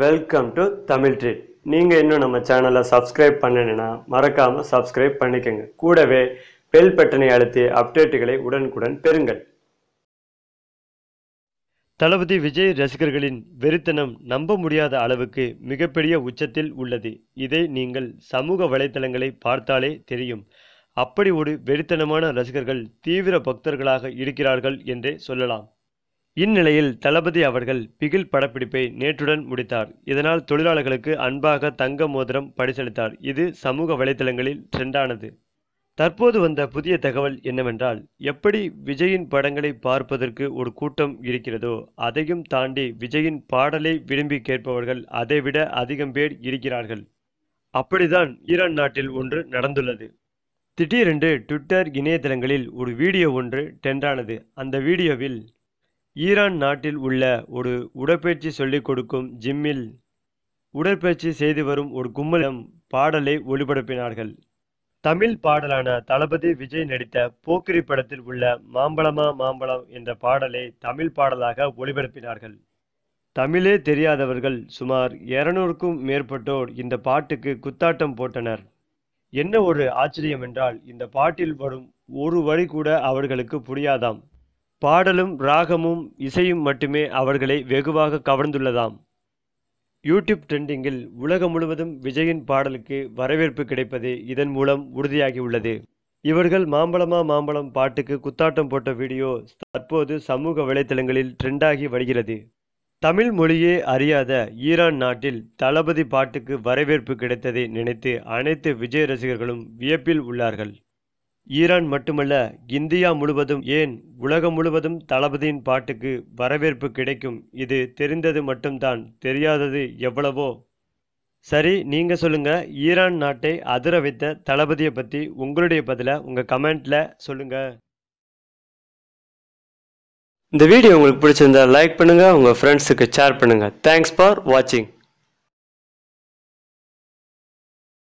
welcome to Tamil treat நீங்கள் இன்னும் நம்ம சேனலை சப்ஸ்கிரைப் பண்ணணுன்னா மறக்காமல் சப்ஸ்கிரைப் பண்ணிக்கோங்க கூடவே பெல் பட்டனை அழுத்தி அப்டேட்டுகளை உடனுக்குடன் பெறுங்கள் தளபதி விஜய் ரசிகர்களின் வெறித்தனம் நம்ப முடியாத அளவுக்கு மிகப்பெரிய உச்சத்தில் உள்ளது இதை நீங்கள் சமூக வலைதளங்களை பார்த்தாலே தெரியும் அப்படி ஒரு வெறித்தனமான ரசிகர்கள் தீவிர பக்தர்களாக இருக்கிறார்கள் என்றே சொல்லலாம் இந்நிலையில் தளபதி அவர்கள் பிகில் படப்பிடிப்பை நேற்றுடன் முடித்தார் இதனால் தொழிலாளர்களுக்கு அன்பாக தங்க மோதிரம் பரிசளித்தார் இது சமூக வலைதளங்களில் ட்ரெண்டானது தற்போது வந்த புதிய தகவல் என்னவென்றால் எப்படி விஜயின் படங்களை பார்ப்பதற்கு ஒரு கூட்டம் இருக்கிறதோ அதையும் தாண்டி விஜயின் பாடலை விரும்பி கேட்பவர்கள் அதைவிட அதிகம் பேர் இருக்கிறார்கள் அப்படிதான் ஈரான் நாட்டில் ஒன்று நடந்துள்ளது திடீரென்று ட்விட்டர் இணையதளங்களில் ஒரு வீடியோ ஒன்று டென்றானது அந்த வீடியோவில் ஈரான் நாட்டில் உள்ள ஒரு உடற்பயிற்சி சொல்லிக் கொடுக்கும் ஜிம்மில் உடற்பயிற்சி செய்து வரும் ஒரு கும்பலம் பாடலை ஒளிபரப்பினார்கள் தமிழ் பாடலான தளபதி விஜய் நடித்த போக்கிரி படத்தில் உள்ள மாம்பழமா மாம்பழம் என்ற பாடலை தமிழ் பாடலாக ஒளிபரப்பினார்கள் தமிழே தெரியாதவர்கள் சுமார் இருநூறுக்கும் மேற்பட்டோர் இந்த பாட்டுக்கு குத்தாட்டம் போட்டனர் என்ன ஒரு ஆச்சரியம் என்றால் இந்த பாட்டில் வரும் ஒரு வரி கூட அவர்களுக்கு புரியாதாம் பாடலும் ராகமும் இசையும் மட்டுமே அவர்களை வெகுவாக கவர்ந்துள்ளதாம் யூடியூப் ட்ரெண்டிங்கில் உலகம் முழுவதும் விஜயின் பாடலுக்கு வரவேற்பு கிடைப்பது இதன் மூலம் உறுதியாகியுள்ளது இவர்கள் மாம்பழமா மாம்பழம் பாட்டுக்கு குத்தாட்டம் போட்ட வீடியோ தற்போது சமூக வலைத்தளங்களில் ட்ரெண்டாகி வருகிறது தமிழ் மொழியே அறியாத ஈரான் நாட்டில் தளபதி பாட்டுக்கு வரவேற்பு கிடைத்ததை நினைத்து அனைத்து விஜய் ரசிகர்களும் வியப்பில் உள்ளார்கள் ஈரான் மட்டுமல்ல இந்தியா முழுவதும் ஏன் உலகம் முழுவதும் தளபதியின் பாட்டுக்கு வரவேற்பு கிடைக்கும் இது தெரிந்தது மட்டும்தான் தெரியாதது எவ்வளவோ சரி நீங்க சொல்லுங்க ஈரான் நாட்டை அதிர வைத்த தளபதியை பத்தி உங்களுடைய பதில உங்க கமெண்ட்ல சொல்லுங்க இந்த வீடியோ உங்களுக்கு பிடிச்சிருந்தா லைக் பண்ணுங்கள் உங்கள் ஃப்ரெண்ட்ஸுக்கு ஷேர் பண்ணுங்கள் தேங்க்ஸ் ஃபார் வாட்சிங்